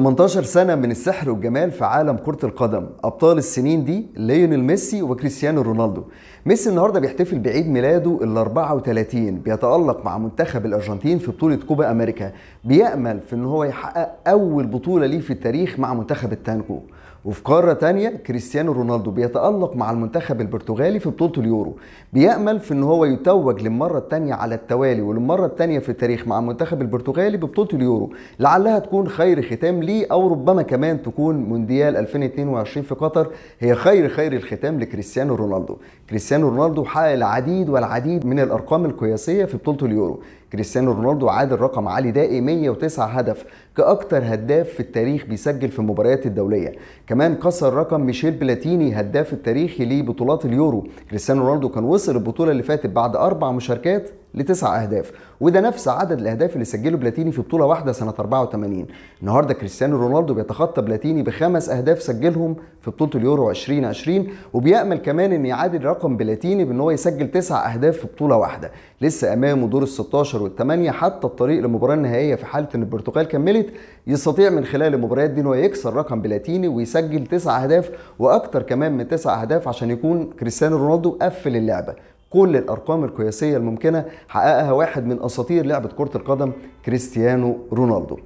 18 سنة من السحر والجمال في عالم كرة القدم، أبطال السنين دي ليونيل ميسي وكريستيانو رونالدو. ميسي النهارده بيحتفل بعيد ميلاده ال 34 بيتألق مع منتخب الأرجنتين في بطولة كوبا أمريكا، بيأمل في إن هو يحقق أول بطولة ليه في التاريخ مع منتخب التانجو. وفي قارة تانية كريستيانو رونالدو بيتألق مع المنتخب البرتغالي في بطولة اليورو بيأمل في ان هو يتوج للمرة التانية على التوالي وللمرة التانية في التاريخ مع المنتخب البرتغالي ببطولة اليورو لعلها تكون خير ختام ليه او ربما كمان تكون مونديال 2022 في قطر هي خير خير الختام لكريستيانو رونالدو كريستيانو رونالدو حقق العديد والعديد من الارقام القياسية في بطولة اليورو كريستيانو رونالدو عادل رقم علي دائي 109 هدف كأكتر هداف في التاريخ بيسجل في المباريات الدولية كمان كسر رقم ميشيل بلاتيني هداف التاريخي لبطولات اليورو كريستيانو رونالدو كان وصل البطولة اللي فاتت بعد أربع مشاركات لتسع اهداف وده نفس عدد الاهداف اللي سجله بلاتيني في بطوله واحده سنه 84 النهارده كريستيانو رونالدو بيتخطى بلاتيني بخمس اهداف سجلهم في بطوله اليورو 2020 وبيامل كمان ان يعادل رقم بلاتيني بان هو يسجل تسع اهداف في بطوله واحده لسه امامه دور ال 16 وال 8 حتى الطريق للمباراه النهائيه في حاله ان البرتغال كملت يستطيع من خلال المباريات دي ان هو يكسر رقم بلاتيني ويسجل تسع اهداف واكثر كمان من تسع اهداف عشان يكون كريستيانو رونالدو قفل اللعبه كل الارقام القياسيه الممكنه حققها واحد من اساطير لعبه كره القدم كريستيانو رونالدو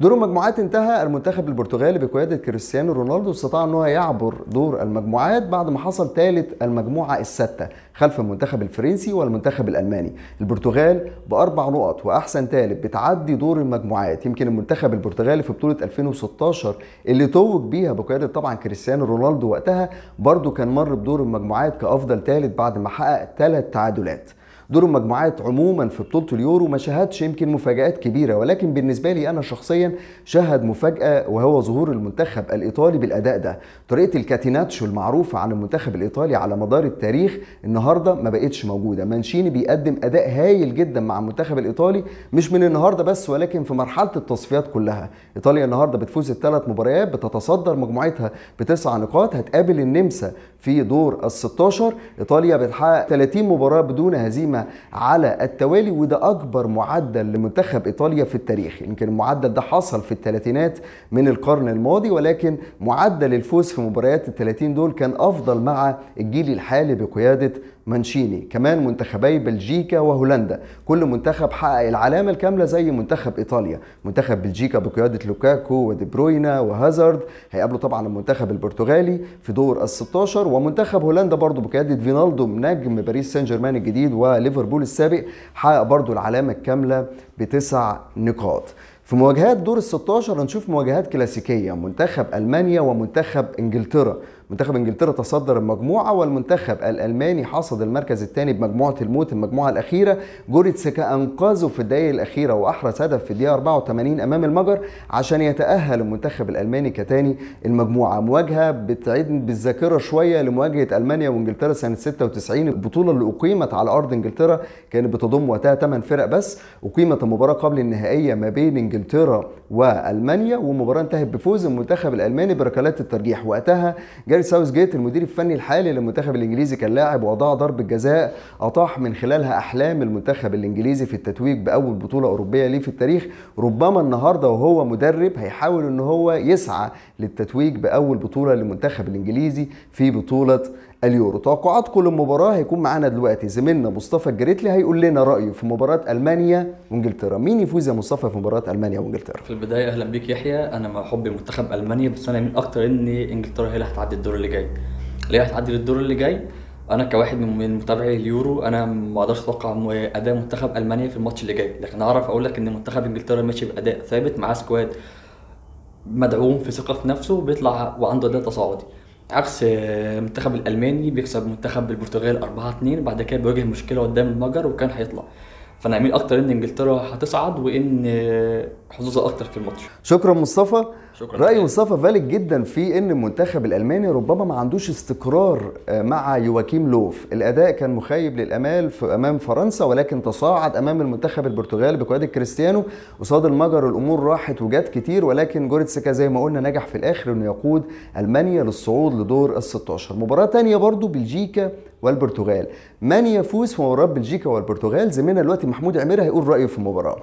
دور المجموعات انتهى المنتخب البرتغالي بقياده كريستيانو رونالدو استطاع ان هو يعبر دور المجموعات بعد ما حصل ثالث المجموعه السادسه خلف المنتخب الفرنسي والمنتخب الالماني البرتغال باربع نقط واحسن ثالث بتعدي دور المجموعات يمكن المنتخب البرتغالي في بطوله 2016 اللي توج بيها بقياده طبعا كريستيانو رونالدو وقتها برضه كان مر بدور المجموعات كافضل ثالث بعد ما حقق ثلاث تعادلات دور المجموعات عموما في بطوله اليورو ما شهدش يمكن مفاجات كبيره ولكن بالنسبه لي انا شخصيا شهد مفاجاه وهو ظهور المنتخب الايطالي بالاداء ده طريقه الكاتيناتشو المعروفه عن المنتخب الايطالي على مدار التاريخ النهارده ما بقتش موجوده مانشيني بيقدم اداء هايل جدا مع المنتخب الايطالي مش من النهارده بس ولكن في مرحله التصفيات كلها ايطاليا النهارده بتفوز الثلاث مباريات بتتصدر مجموعتها بتسع نقاط هتقابل النمسا في دور ال 16 ايطاليا بتحقق 30 مباراه بدون هزيمه قائمة على التوالي وده أكبر معدل لمنتخب إيطاليا في التاريخ يمكن المعدل ده حصل في الثلاثينات من القرن الماضي ولكن معدل الفوز في مباريات الثلاثين دول كان أفضل مع الجيل الحالي بقيادة مانشيني كمان منتخبي بلجيكا وهولندا كل منتخب حقق العلامه الكامله زي منتخب ايطاليا منتخب بلجيكا بقياده لوكاكو ودي بروينا وهازارد هيقابلوا طبعا المنتخب البرتغالي في دور ال 16 ومنتخب هولندا برضه بقياده فينالدو نجم باريس سان جيرمان الجديد وليفربول السابق حقق برضه العلامه الكامله بتسع نقاط في مواجهات دور ال 16 هنشوف مواجهات كلاسيكيه منتخب المانيا ومنتخب انجلترا منتخب انجلترا تصدر المجموعه والمنتخب الالماني حصد المركز الثاني بمجموعه الموت المجموعه الاخيره جوريتسكا انقذه في الدقائق الاخيره واحرز هدف في الدقيقه 84 امام المجر عشان يتاهل المنتخب الالماني كتاني المجموعه مواجهه بتعيد بالذاكره شويه لمواجهه المانيا وانجلترا سنه 96 البطوله اللي اقيمت على ارض انجلترا كانت بتضم وقتها 8 فرق بس اقيمت المباراه قبل النهائيه ما بين انجلترا والمانيا والمباراه انتهت بفوز المنتخب الالماني بركلات الترجيح وقتها جاء ديفيد ساوث جيت المدير الفني الحالي للمنتخب الانجليزي كان لاعب واضاع ضربه جزاء اطاح من خلالها احلام المنتخب الانجليزي في التتويج باول بطوله اوروبيه ليه في التاريخ ربما النهارده وهو مدرب هيحاول ان هو يسعى للتتويج باول بطوله للمنتخب الانجليزي في بطوله اليورو توقعات كل مباراه هيكون معانا دلوقتي زميلنا مصطفى الجريتلي هيقول لنا رايه في مباراه المانيا وانجلترا مين يفوز يا مصطفى في مباراه المانيا وانجلترا في البدايه اهلا بيك يحيى انا مع حبي منتخب المانيا بس انا من اكتر ان انجلترا هي اللي هتعدي الدور اللي جاي اللي هتعدي الدور اللي جاي انا كواحد من متابعي اليورو انا ما اقدرش اتوقع اداء منتخب المانيا في الماتش اللي جاي لكن اعرف اقول لك ان منتخب انجلترا ماشي باداء ثابت معاه سكواد مدعوم في ثقه في نفسه بيطلع وعنده اداء تصاعدي عكس آه، المنتخب الالماني بيكسب منتخب البرتغال 4 2 بعد كده بيواجه مشكله قدام المجر وكان هيطلع فانا اميل اكتر ان انجلترا هتصعد وان آه، حظوظها اكتر في الماتش شكرا مصطفى شكرا راي مصطفى فالك جدا في ان المنتخب الالماني ربما ما عندوش استقرار آه، مع يواكيم لوف الاداء كان مخيب للامال امام فرنسا ولكن تصاعد امام المنتخب البرتغالي بقياده كريستيانو قصاد المجر الامور راحت وجات كتير ولكن جوريتسكا زي ما قلنا نجح في الاخر انه يقود المانيا للصعود لدور ال 16 مباراه ثانيه برضو بلجيكا والبرتغال من يفوز في مباراه بلجيكا والبرتغال زميلنا دلوقتي محمود عمير هيقول رايه في المباراه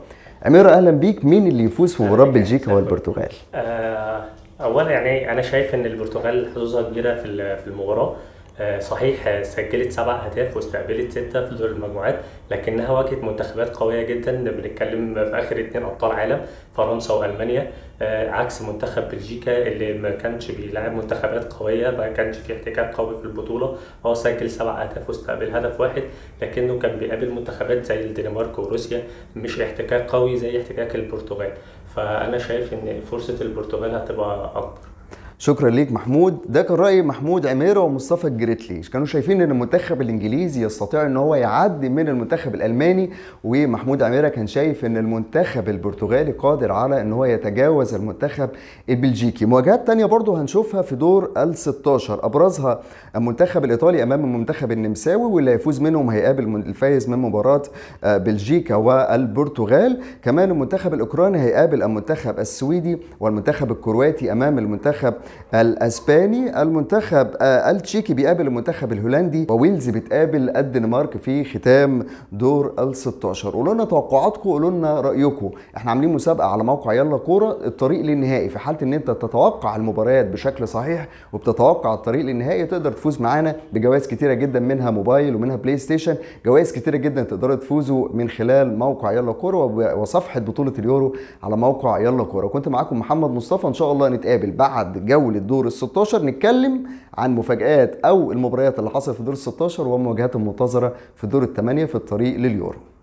اميره اهلا بيك مين اللي يفوز في مباراه بلجيكا والبرتغال؟ آه، اولا يعني انا شايف ان البرتغال حظوظها كبيره في المباراه آه، صحيح آه، سجلت سبع اهداف واستقبلت سته في دور المجموعات لكنها واجهت منتخبات قويه جدا بنتكلم في اخر اثنين ابطال عالم فرنسا والمانيا آه، عكس منتخب بلجيكا اللي ما كانش بيلعب منتخبات قويه ما كانش في احتكاك قوي في البطوله هو سجل سبع اهداف واستقبل هدف واحد لكنه كان بيقابل منتخبات زي الدنمارك وروسيا مش احتكاك قوي زي احتكاك البرتغال فانا شايف ان فرصه البرتغال هتبقى اكبر شكرا ليك محمود ده كان راي محمود عميره ومصطفى الجريتلي كانوا شايفين ان المنتخب الانجليزي يستطيع ان هو يعدي من المنتخب الالماني ومحمود عميره كان شايف ان المنتخب البرتغالي قادر على ان هو يتجاوز المنتخب البلجيكي مواجهات تانية برضو هنشوفها في دور ال16 ابرزها المنتخب الايطالي امام المنتخب النمساوي واللي هيفوز منهم هيقابل الفايز من مباراه آه، بلجيكا والبرتغال كمان المنتخب الاوكراني هيقابل المنتخب السويدي والمنتخب الكرواتي امام المنتخب الاسباني المنتخب آه، التشيكي بيقابل المنتخب الهولندي وويلز بتقابل الدنمارك في ختام دور ال 16 قولوا لنا توقعاتكم قولوا لنا رايكم احنا عاملين مسابقه على موقع يلا كوره الطريق للنهائي في حاله ان انت تتوقع المباريات بشكل صحيح وبتتوقع الطريق للنهائي تقدر تفوز معانا بجوائز كتيره جدا منها موبايل ومنها بلاي ستيشن جوائز كتيره جدا تقدروا تفوزوا من خلال موقع يلا كوره وصفحه بطوله اليورو على موقع يلا كوره كنت معاكم محمد مصطفى ان شاء الله نتقابل بعد جوله دور ال 16 نتكلم عن مفاجآت او المباريات اللي حصلت في دور ال 16 ومواجهات المنتظره في دور الثمانيه في الطريق لليورو